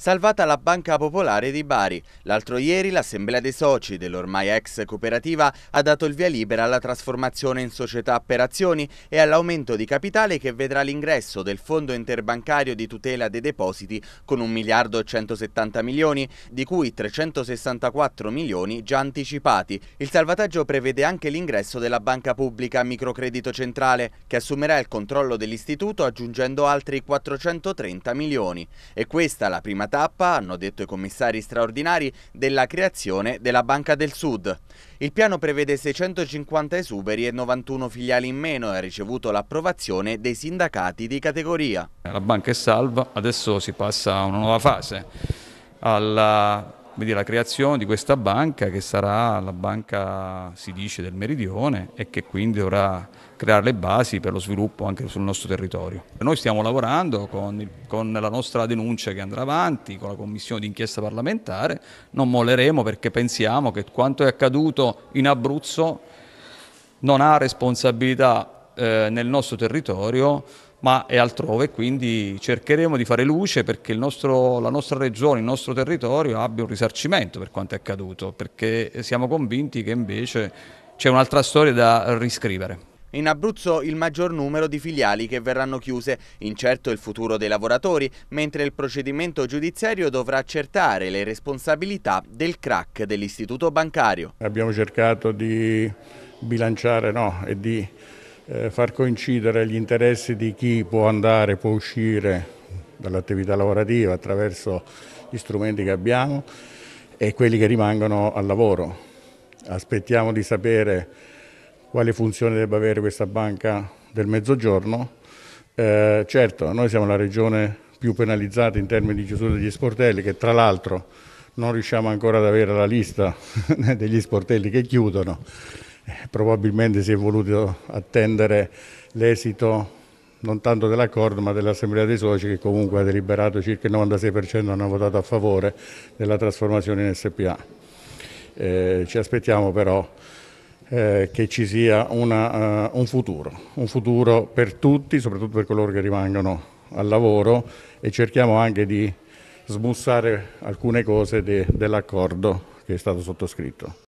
Salvata la Banca Popolare di Bari. L'altro ieri l'Assemblea dei Soci dell'ormai ex cooperativa ha dato il via libera alla trasformazione in società per azioni e all'aumento di capitale che vedrà l'ingresso del Fondo Interbancario di Tutela dei Depositi con 1 miliardo e 170 milioni, di cui 364 milioni già anticipati. Il salvataggio prevede anche l'ingresso della Banca Pubblica Microcredito Centrale, che assumerà il controllo dell'istituto aggiungendo altri 430 milioni. E questa la prima tappa, hanno detto i commissari straordinari, della creazione della Banca del Sud. Il piano prevede 650 esuberi e 91 filiali in meno e ha ricevuto l'approvazione dei sindacati di categoria. La banca è salva, adesso si passa a una nuova fase, alla quindi la creazione di questa banca che sarà la banca, si dice, del Meridione e che quindi dovrà creare le basi per lo sviluppo anche sul nostro territorio. Noi stiamo lavorando con, il, con la nostra denuncia che andrà avanti, con la commissione d'inchiesta parlamentare, non molleremo perché pensiamo che quanto è accaduto in Abruzzo non ha responsabilità eh, nel nostro territorio ma è altrove, quindi cercheremo di fare luce perché nostro, la nostra regione, il nostro territorio abbia un risarcimento per quanto è accaduto, perché siamo convinti che invece c'è un'altra storia da riscrivere. In Abruzzo il maggior numero di filiali che verranno chiuse, incerto il futuro dei lavoratori, mentre il procedimento giudiziario dovrà accertare le responsabilità del crack dell'istituto bancario. Abbiamo cercato di bilanciare no, e di eh, far coincidere gli interessi di chi può andare, può uscire dall'attività lavorativa attraverso gli strumenti che abbiamo e quelli che rimangono al lavoro. Aspettiamo di sapere quale funzione debba avere questa banca del mezzogiorno. Eh, certo, noi siamo la regione più penalizzata in termini di chiusura degli sportelli, che tra l'altro non riusciamo ancora ad avere la lista degli sportelli che chiudono. Eh, probabilmente si è voluto attendere l'esito non tanto dell'accordo ma dell'Assemblea dei Soci che comunque ha deliberato circa il 96% hanno votato a favore della trasformazione in SPA. Eh, ci aspettiamo però eh, che ci sia una, uh, un futuro, un futuro per tutti, soprattutto per coloro che rimangono al lavoro e cerchiamo anche di smussare alcune cose de, dell'accordo che è stato sottoscritto.